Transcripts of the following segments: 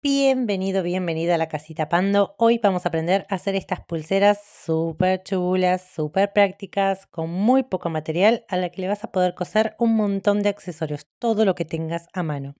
Bienvenido, bienvenida a la casita Pando. Hoy vamos a aprender a hacer estas pulseras súper chulas, súper prácticas, con muy poco material a la que le vas a poder coser un montón de accesorios, todo lo que tengas a mano.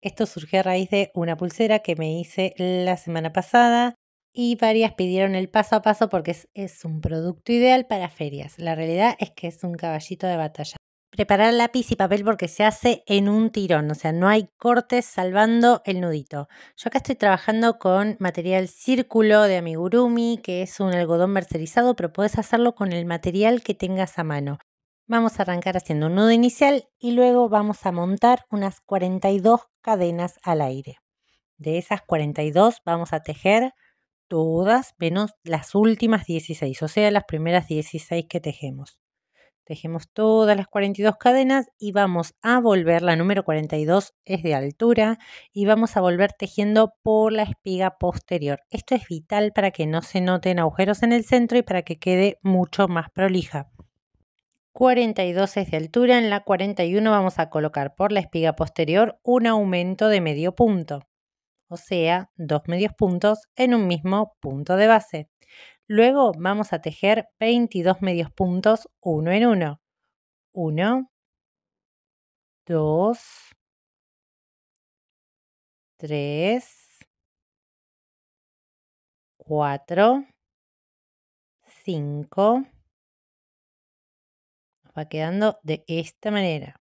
Esto surgió a raíz de una pulsera que me hice la semana pasada y varias pidieron el paso a paso porque es, es un producto ideal para ferias. La realidad es que es un caballito de batalla preparar lápiz y papel porque se hace en un tirón, o sea, no hay cortes salvando el nudito. Yo acá estoy trabajando con material círculo de amigurumi, que es un algodón mercerizado, pero puedes hacerlo con el material que tengas a mano. Vamos a arrancar haciendo un nudo inicial y luego vamos a montar unas 42 cadenas al aire. De esas 42 vamos a tejer todas menos las últimas 16, o sea, las primeras 16 que tejemos. Tejemos todas las 42 cadenas y vamos a volver, la número 42 es de altura, y vamos a volver tejiendo por la espiga posterior. Esto es vital para que no se noten agujeros en el centro y para que quede mucho más prolija. 42 es de altura, en la 41 vamos a colocar por la espiga posterior un aumento de medio punto, o sea, dos medios puntos en un mismo punto de base. Luego vamos a tejer 22 medios puntos uno en uno. 1, 2, 3, 4, 5. Nos va quedando de esta manera.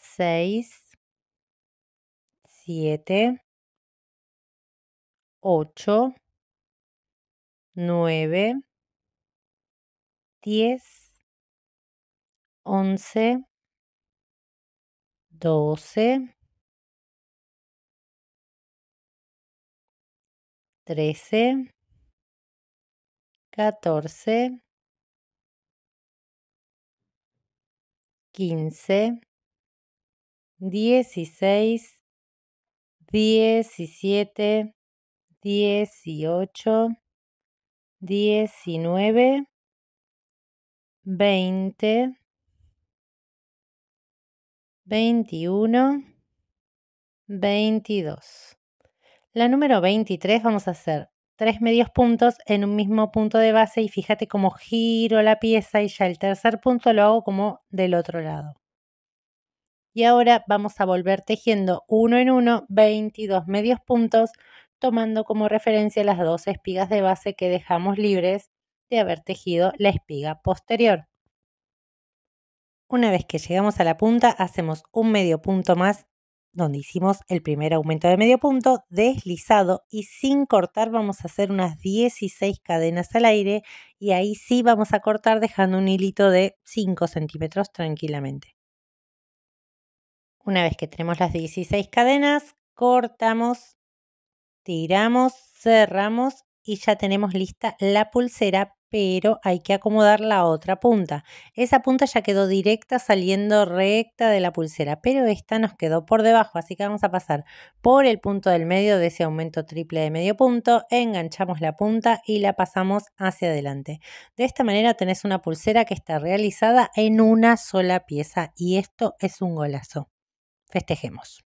6, 7, 8, 9, 10, 11, 12, 13, 14, 15, 16, 17, 18, 19, veinte, 21, 22, La número 23 vamos a hacer tres medios puntos en un mismo punto de base y fíjate cómo giro la pieza y ya el tercer punto lo hago como del otro lado. Y ahora vamos a volver tejiendo uno en uno 22 medios puntos tomando como referencia las dos espigas de base que dejamos libres de haber tejido la espiga posterior. Una vez que llegamos a la punta, hacemos un medio punto más donde hicimos el primer aumento de medio punto, deslizado y sin cortar vamos a hacer unas 16 cadenas al aire y ahí sí vamos a cortar dejando un hilito de 5 centímetros tranquilamente. Una vez que tenemos las 16 cadenas, cortamos Tiramos, cerramos y ya tenemos lista la pulsera, pero hay que acomodar la otra punta. Esa punta ya quedó directa saliendo recta de la pulsera, pero esta nos quedó por debajo, así que vamos a pasar por el punto del medio de ese aumento triple de medio punto, enganchamos la punta y la pasamos hacia adelante. De esta manera tenés una pulsera que está realizada en una sola pieza y esto es un golazo. Festejemos.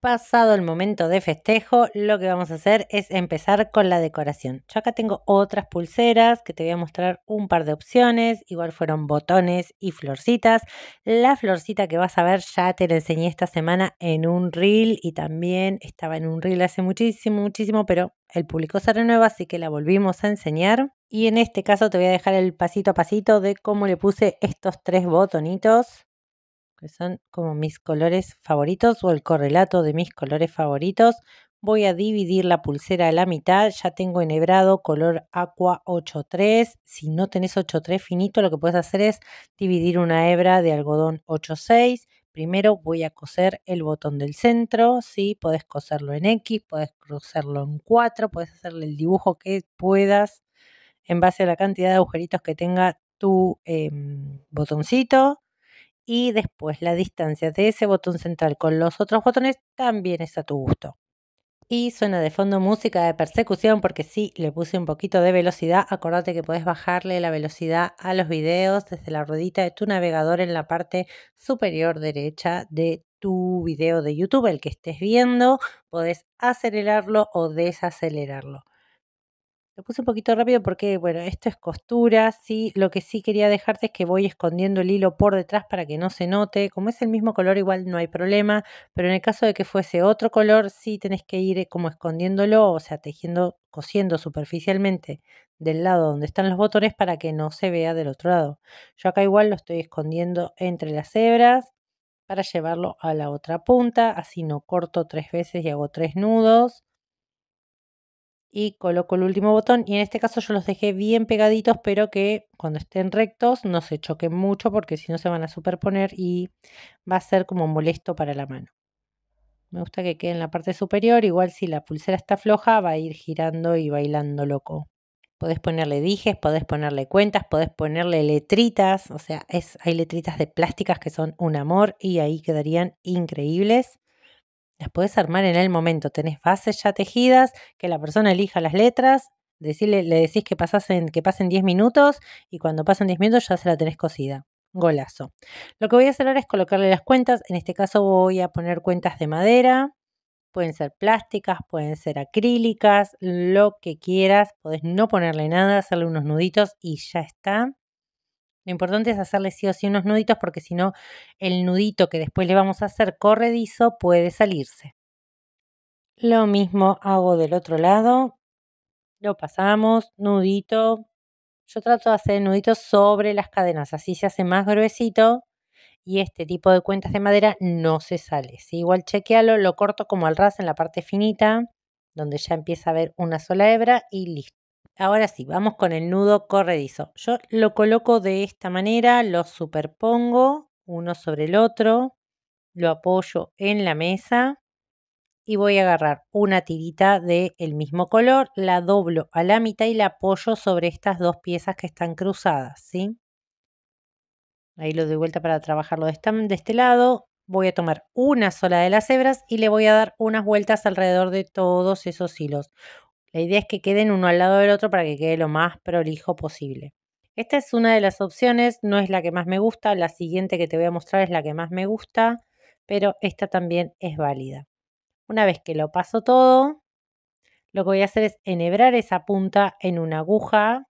Pasado el momento de festejo, lo que vamos a hacer es empezar con la decoración. Yo acá tengo otras pulseras que te voy a mostrar un par de opciones. Igual fueron botones y florcitas. La florcita que vas a ver ya te la enseñé esta semana en un reel y también estaba en un reel hace muchísimo, muchísimo, pero el público se renueva, así que la volvimos a enseñar. Y en este caso te voy a dejar el pasito a pasito de cómo le puse estos tres botonitos que son como mis colores favoritos o el correlato de mis colores favoritos. Voy a dividir la pulsera a la mitad, ya tengo enhebrado color aqua 8.3. Si no tenés 8.3 finito, lo que puedes hacer es dividir una hebra de algodón 8.6. Primero voy a coser el botón del centro, si Podés coserlo en X, podés coserlo en 4, podés hacerle el dibujo que puedas en base a la cantidad de agujeritos que tenga tu em, botoncito y después la distancia de ese botón central con los otros botones también es a tu gusto. Y suena de fondo música de persecución porque sí, le puse un poquito de velocidad. Acordate que puedes bajarle la velocidad a los videos desde la ruedita de tu navegador en la parte superior derecha de tu video de YouTube, el que estés viendo. Podés acelerarlo o desacelerarlo. Lo puse un poquito rápido porque, bueno, esto es costura, sí, lo que sí quería dejarte es que voy escondiendo el hilo por detrás para que no se note, como es el mismo color igual no hay problema, pero en el caso de que fuese otro color sí tenés que ir eh, como escondiéndolo, o sea, tejiendo, cosiendo superficialmente del lado donde están los botones para que no se vea del otro lado. Yo acá igual lo estoy escondiendo entre las hebras para llevarlo a la otra punta, así no corto tres veces y hago tres nudos y coloco el último botón y en este caso yo los dejé bien pegaditos pero que cuando estén rectos no se choquen mucho porque si no se van a superponer y va a ser como molesto para la mano. Me gusta que quede en la parte superior, igual si la pulsera está floja va a ir girando y bailando loco. Podés ponerle dijes, podés ponerle cuentas, podés ponerle letritas, o sea, es, hay letritas de plásticas que son un amor y ahí quedarían increíbles. Las podés armar en el momento. Tenés bases ya tejidas, que la persona elija las letras, decirle, le decís que, que pasen 10 minutos y cuando pasen 10 minutos ya se la tenés cocida. Golazo. Lo que voy a hacer ahora es colocarle las cuentas. En este caso voy a poner cuentas de madera. Pueden ser plásticas, pueden ser acrílicas, lo que quieras. Podés no ponerle nada, hacerle unos nuditos y ya está. Lo importante es hacerle sí o sí unos nuditos porque si no, el nudito que después le vamos a hacer corredizo puede salirse. Lo mismo hago del otro lado. Lo pasamos, nudito. Yo trato de hacer nuditos sobre las cadenas, así se hace más gruesito y este tipo de cuentas de madera no se sale. Si Igual chequealo, lo corto como al ras en la parte finita, donde ya empieza a haber una sola hebra y listo. Ahora sí, vamos con el nudo corredizo. Yo lo coloco de esta manera, lo superpongo uno sobre el otro, lo apoyo en la mesa y voy a agarrar una tirita del el mismo color, la doblo a la mitad y la apoyo sobre estas dos piezas que están cruzadas, ¿sí? Ahí lo doy vuelta para trabajarlo de, de este lado. Voy a tomar una sola de las hebras y le voy a dar unas vueltas alrededor de todos esos hilos. La idea es que queden uno al lado del otro para que quede lo más prolijo posible. Esta es una de las opciones, no es la que más me gusta, la siguiente que te voy a mostrar es la que más me gusta, pero esta también es válida. Una vez que lo paso todo, lo que voy a hacer es enhebrar esa punta en una aguja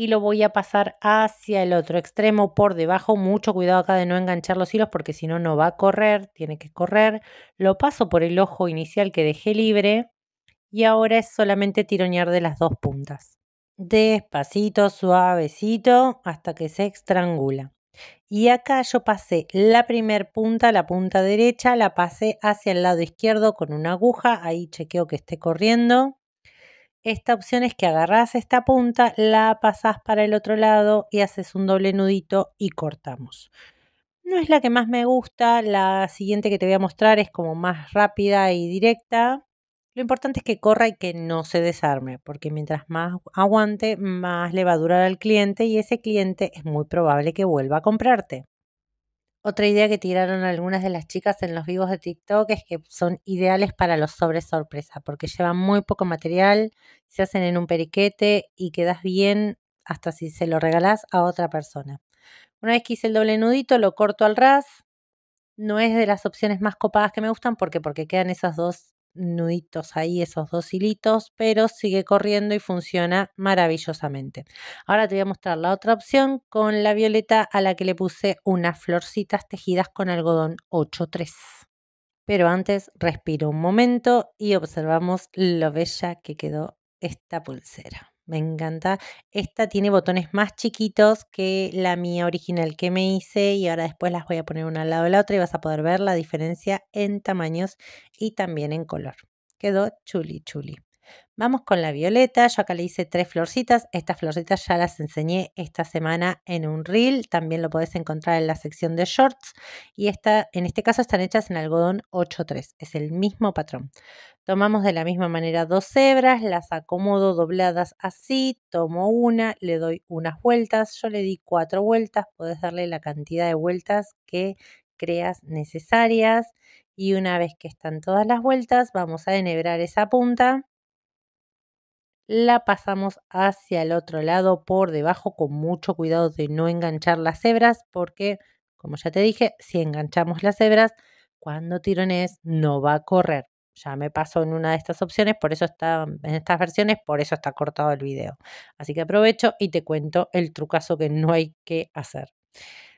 y lo voy a pasar hacia el otro extremo por debajo. Mucho cuidado acá de no enganchar los hilos porque si no, no va a correr, tiene que correr. Lo paso por el ojo inicial que dejé libre y ahora es solamente tironear de las dos puntas. Despacito, suavecito, hasta que se estrangula. Y acá yo pasé la primera punta, la punta derecha, la pasé hacia el lado izquierdo con una aguja, ahí chequeo que esté corriendo esta opción es que agarras esta punta, la pasas para el otro lado y haces un doble nudito y cortamos. No es la que más me gusta, la siguiente que te voy a mostrar es como más rápida y directa. Lo importante es que corra y que no se desarme, porque mientras más aguante, más le va a durar al cliente y ese cliente es muy probable que vuelva a comprarte. Otra idea que tiraron algunas de las chicas en los vivos de TikTok es que son ideales para los sobres sorpresa, porque llevan muy poco material, se hacen en un periquete y quedas bien hasta si se lo regalás a otra persona. Una vez que hice el doble nudito, lo corto al ras. No es de las opciones más copadas que me gustan, porque porque quedan esas dos nuditos ahí, esos dos hilitos, pero sigue corriendo y funciona maravillosamente. Ahora te voy a mostrar la otra opción con la violeta a la que le puse unas florcitas tejidas con algodón 83 Pero antes respiro un momento y observamos lo bella que quedó esta pulsera. Me encanta. Esta tiene botones más chiquitos que la mía original que me hice y ahora después las voy a poner una al lado de la otra y vas a poder ver la diferencia en tamaños y también en color. Quedó chuli chuli. Vamos con la violeta, yo acá le hice tres florcitas, estas florcitas ya las enseñé esta semana en un reel, también lo podés encontrar en la sección de shorts y en este caso están hechas en algodón 8.3, es el mismo patrón. Tomamos de la misma manera dos hebras, las acomodo dobladas así, tomo una, le doy unas vueltas, yo le di cuatro vueltas, podés darle la cantidad de vueltas que creas necesarias y una vez que están todas las vueltas vamos a enhebrar esa punta la pasamos hacia el otro lado por debajo con mucho cuidado de no enganchar las hebras porque, como ya te dije, si enganchamos las hebras, cuando tirones no va a correr. Ya me pasó en una de estas opciones, por eso está en estas versiones, por eso está cortado el video. Así que aprovecho y te cuento el trucazo que no hay que hacer.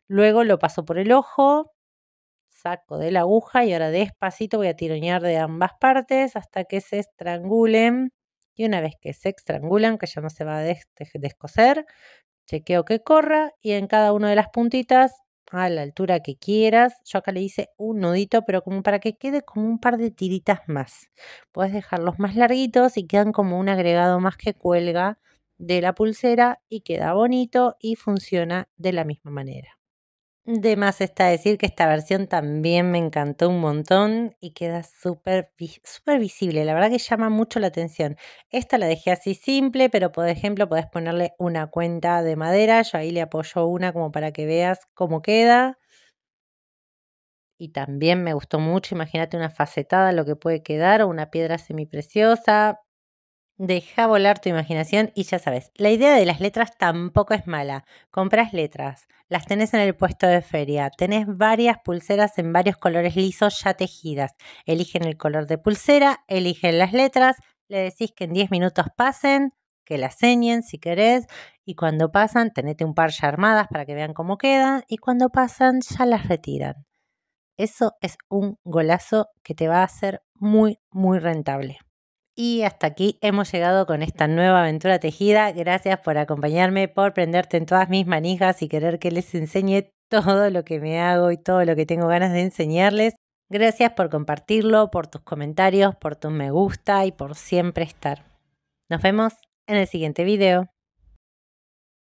Luego lo paso por el ojo, saco de la aguja y ahora despacito voy a tironear de ambas partes hasta que se estrangulen y una vez que se estrangulan, que ya no se va a descoser, chequeo que corra y en cada una de las puntitas a la altura que quieras. Yo acá le hice un nudito, pero como para que quede como un par de tiritas más. Puedes dejarlos más larguitos y quedan como un agregado más que cuelga de la pulsera y queda bonito y funciona de la misma manera. De más está decir que esta versión también me encantó un montón y queda súper visible. La verdad que llama mucho la atención. Esta la dejé así simple, pero por ejemplo podés ponerle una cuenta de madera. Yo ahí le apoyo una como para que veas cómo queda. Y también me gustó mucho, imagínate una facetada, lo que puede quedar, o una piedra semipreciosa. Deja volar tu imaginación y ya sabes, la idea de las letras tampoco es mala. Compras letras, las tenés en el puesto de feria, tenés varias pulseras en varios colores lisos ya tejidas. Eligen el color de pulsera, eligen las letras, le decís que en 10 minutos pasen, que las ceñen si querés, y cuando pasan tenete un par ya armadas para que vean cómo quedan, y cuando pasan ya las retiran. Eso es un golazo que te va a hacer muy, muy rentable. Y hasta aquí hemos llegado con esta nueva aventura tejida. Gracias por acompañarme, por prenderte en todas mis manijas y querer que les enseñe todo lo que me hago y todo lo que tengo ganas de enseñarles. Gracias por compartirlo, por tus comentarios, por tu me gusta y por siempre estar. Nos vemos en el siguiente video.